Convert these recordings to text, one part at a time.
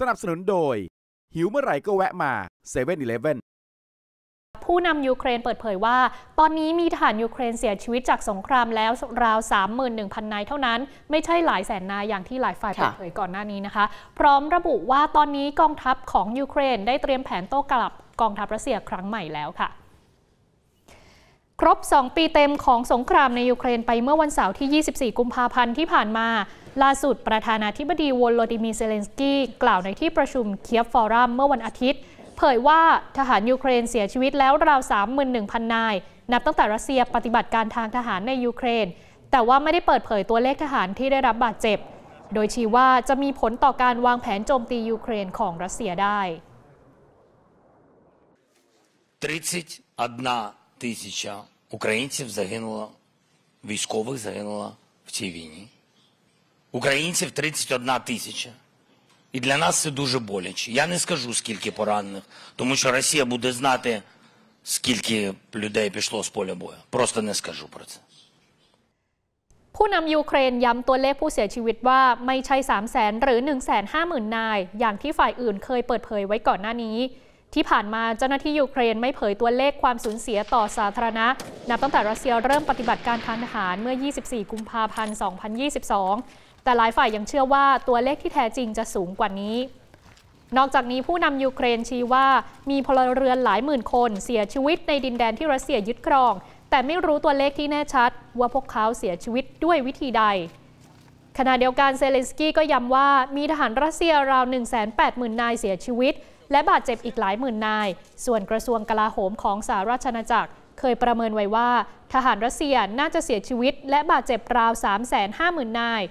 สนับสนุนโดยหิวเมื่อไหร่ก็แวะมา7 e เ e ่ e อผู้นำยูเครนเปิดเผยว่า ตอนนี้มีทหารยูเครนเสียชีวิตจากสงครามแล้วราว 31,000นายเท่านั้น ไม่ใช่หลายแสนนายอย่างที่หลายฝ่ายเปิดเผยก่อนหน้านี้นะคะ พร้อมระบุว่าตอนนี้กองทัพของยูเครนได้เตรียมแผนโต้กลับกองทัพรัสเซียครั้งใหม่แล้วค่ะครบ 2 ปีเต็มของสงครามในยูเครนไปเมื่อวันเสาร์ที่ 24 กุมภาพันธ์ที่ผ่านมา ล่าสุดประธานาธิบดีวอลโลดิมีเซเลนสกี้กล่าวในที่ประชุมเคียฟฟอรัมเมื่อวันอาทิตย์ เผยว่าทหารยูเครนเสียชีวิตแล้วราว 31,000 นาย นับตั้งแต่รัสเซียปฏิบัติการทางทหารในยูเครน แต่ว่าไม่ได้เปิดเผยตัวเลขทหารที่ได้รับบาดเจ็บ โดยชี้ว่าจะมีผลต่อการวางแผนโจมตียูเครนของรัสเซียได้31 тисяча українців загинуло, військових загинуло в цій війні. Українців 31 тисяча. І для нас це дуже боляче. Я не скажу, скільки поранених, тому що Росія буде знати, скільки людей пішло з поля бою. Просто не скажу про це. ผู้นำยูเครนย้ำตัวเลขผู้เสียชีวิตว่า ไม่ใช่0 0 0 1 5 0 0 0 0ที่ผ่านมาเจ้าหน้าที่ยูเครนไม่เผยตัวเลขความสูญเสียต่อสาธารณะ นับตั้งแต่รัสเซียเริ่มปฏิบัติการทางทหารเมื่อ 24 กุมภาพันธ์ 2022 แต่หลายฝ่ายยังเชื่อว่าตัวเลขที่แท้จริงจะสูงกว่านี้ นอกจากนี้ผู้นำยูเครนชี้ว่ามีพลเรือนหลายหมื่นคนเสียชีวิตในดินแดนที่รัสเซียยึดครอง แต่ไม่รู้ตัวเลขที่แน่ชัด ว่าพวกเขาเสียชีวิตด้วยวิธีใด ขณะเดียวกันเซเลนสกี้ก็ย้ำว่า มีทหารรัสเซียราว 180,000 นายเสียชีวิตและบาดเจ็บอีกหลายหมื่นนาย ส่วนกระทรวงกลาโหมของสหราชอาณาจักร เคยประเมินไว้ว่าทหารรัสเซียน่าจะเสียชีวิต และบาดเจ็บราว3 5 0 0 0นนาย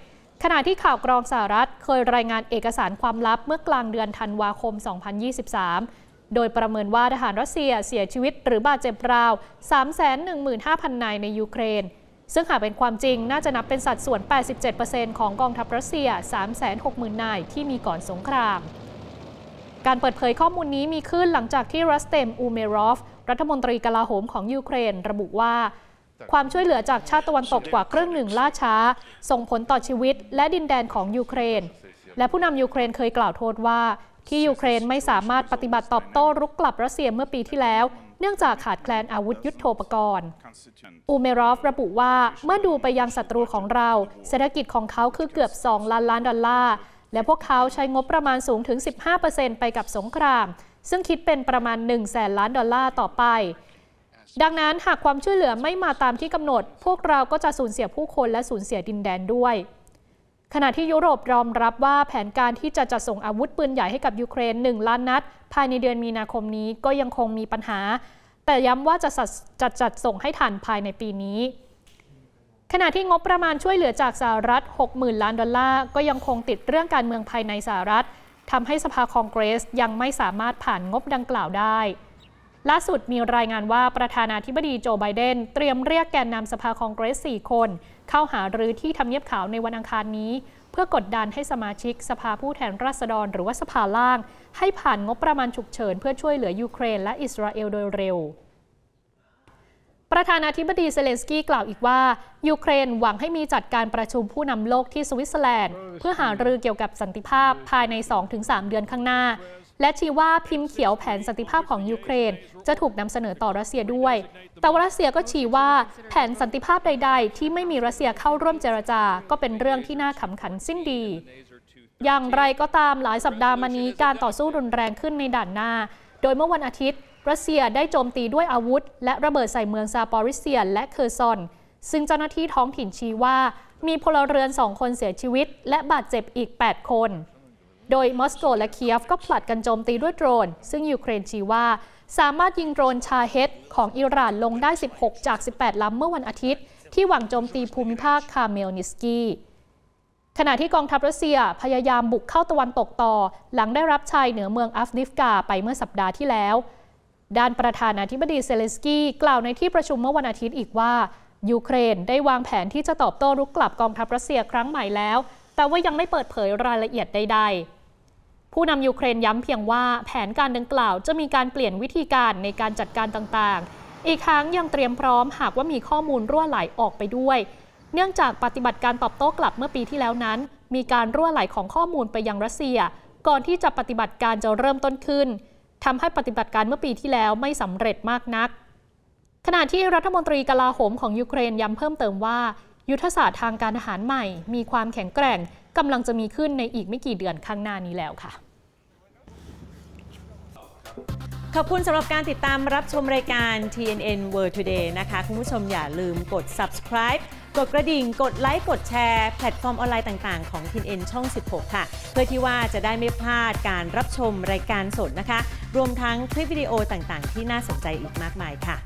ขณะที่ข่าวกรองสหรัฐเคยรายงานเอกสารความลับเมื่อกลางเดือนธันวาคม 2023 โดยประเมินว่าทหารรัสเซียเสียชีวิต หรือบาดเจ็บราว315,000นายในยูเครน ซึ่งหากเป็นความจริงน่าจะนับเป็นสัดส่วน 87%ของกองทัพรัสเซีย360,000นายที่มีก่อนสงครามการเปิดเผยข้อมูลนี้มีขึ้นหลังจากที่รัสเตม อูเมรอฟ รัฐมนตรีกลาโหมของยูเครนระบุว่า ความช่วยเหลือจากชาติตะวันตกกว่าครึ่งหนึ่งล่าช้า ส่งผลต่อชีวิตและดินแดนของยูเครน และผู้นำยูเครนเคยกล่าวโทษว่า ที่ยูเครนไม่สามารถปฏิบัติตอบโต้รุกกลับรัสเซียเมื่อปีที่แล้ว เนื่องจากขาดแคลนอาวุธยุโทโธปกรณ์ อูเมรอฟระบุว่าเมื่อดูไปยังศัตรูของเรา เศรษฐกิจของเขาคือเกือบ 2 ล้านล้านดอลลาร์และพวกเขาใช้งบประมาณสูงถึง 15%ไปกับสงคราม ซึ่งคิดเป็นประมาณ1 0 0 0 0ล้านดอลลาร์ต่อไป ดังนั้นหากความช่วยเหลือไม่มาตามที่กำหนด พวกเราก็จะสูญเสียผู้คนและสูญเสียดินแดนด้วย ขณะที่ยุโรปยอมรับว่าแผนการที่จะจัดส่งอาวุธปืนใหญ่ให้กับยูเครน 1 ล้านนัด ภายในเดือนมีนาคมนี้ก็ยังคงมีปัญหา แต่ย้ำว่าจะจัดจัดส่งให้ทันภายในปีนี้ขณะที่งบประมาณช่วยเหลือจากสหรัฐ 60,000 ล้านดอลลาร์ก็ยังคงติดเรื่องการเมืองภายในสหรัฐ ทำให้สภาคองเกรสยังไม่สามารถผ่านงบดังกล่าวได้ ล่าสุดมีรายงานว่าประธานาธิบดีโจไบเดน เตรียมเรียกแกนนำสภาคองเกรส 4 คน เข้าหารือที่ทำเนียบขาวในวันอังคารนี้ เพื่อกดดันให้สมาชิกสภาผู้แทนราษฎรหรือว่าสภาล่าง ให้ผ่านงบประมาณฉุกเฉินเพื่อช่วยเหลือยูเครนและอิสราเอลโดยเร็วประธานาธิบดีเซเลนสกี้กล่าวอีกว่ายูเครนหวังให้มีจัดการประชุมผู้นำโลกที่สวิตเซอร์แลนด์ เพื่อหารือเกี่ยวกับสันติภาพภายใน 2-3 เดือนข้างหน้า และชี้ว่าพิมพ์เขียวแผนสันติภาพของยูเครน จะถูกนำเสนอต่อรัสเซียด้วย แต่วรัสเซียก็ชี้ว่าแผนสันติภาพใด ๆ ที่ไม่มีรัสเซียเข้าร่วมเจรจาก็เป็นเรื่องที่น่าขำขันสิ้นดี อย่างไรก็ตามหลายสัปดาห์มานี้การต่อสู้รุนแรงขึ้นในด่านหน้า โดยเมื่อวันอาทิตย์รัสเซียได้โจมตีด้วยอาวุธ และระเบิดใส่เมืองซาปอริเซียและเคอร์ซอน ซึ่งเจ้าหน้าที่ท้องถิ่นชี้ว่ามีพลเรือนสองคนเสียชีวิต และบาดเจ็บอีก 8 คน โดยมอสโกและเคียฟก็ผลัดกันโจมตีด้วยโดรน ซึ่งยูเครนชี้ว่าสามารถยิงโดรนชาเฮดของอิหร่านลงได้ 16 จาก 18ลำเมื่อวันอาทิตย์ ที่หวังโจมตีภูมิภาคคาเมลนิสกี ขณะที่กองทัพรัสเซียพยายามบุกเข้าตะวันตกต่อ หลังได้รับชัยเหนือเมืองอัฟนิฟกาไปเมื่อสัปดาห์ที่แล้วด้านประธานาธิบดีเซเลนสกี้กล่าวในที่ประชุมเมื่อวันอาทิตย์อีกว่ายูเครน ได้วางแผนที่จะตอบโต้รุกกลับกองทัพรัสเซียครั้งใหม่แล้ว แต่ว่ายังไม่เปิดเผยรายละเอียดใดๆผู้นำยูเครนย้ำเพียงว่าแผนการดังกล่าวจะมีการเปลี่ยนวิธีการในการจัดการต่างๆ อีกครั้งยังเตรียมพร้อมหากว่ามีข้อมูลรั่วไหลออกไปด้วย เนื่องจากปฏิบัติการตอบโต้กลับเมื่อปีที่แล้วนั้น มีการรั่วไหลของข้อมูลไปยังรัสเซีย ก่อนที่จะปฏิบัติการจะเริ่มต้นขึ้นทำให้ปฏิบัติการเมื่อปีที่แล้วไม่สำเร็จมากนัก ขณะที่รัฐมนตรีกลาโหมของยูเครนย้ำเพิ่มเติมว่ายุทธศาสตร์ทางการทหารใหม่ มีความแข็งแกร่งกำลังจะมีขึ้นในอีกไม่กี่เดือนข้างหน้านี้แล้วค่ะ ขอบคุณสำหรับการติดตามรับชมรายการ TNN World Today นะคะคุณผู้ชมอย่าลืมกด subscribe ดกระดิ่งกดไลค์ กดแชร์แพลตฟอร์มออนไลน์ต่างๆของทีนเอ็นช่อง 16 ค่ะ เพื่อที่ว่าจะได้ไม่พลาดการรับชมรายการสดนะคะ รวมทั้งคลิปวิดีโอต่างๆที่น่าสนใจอีกมากมายค่ะ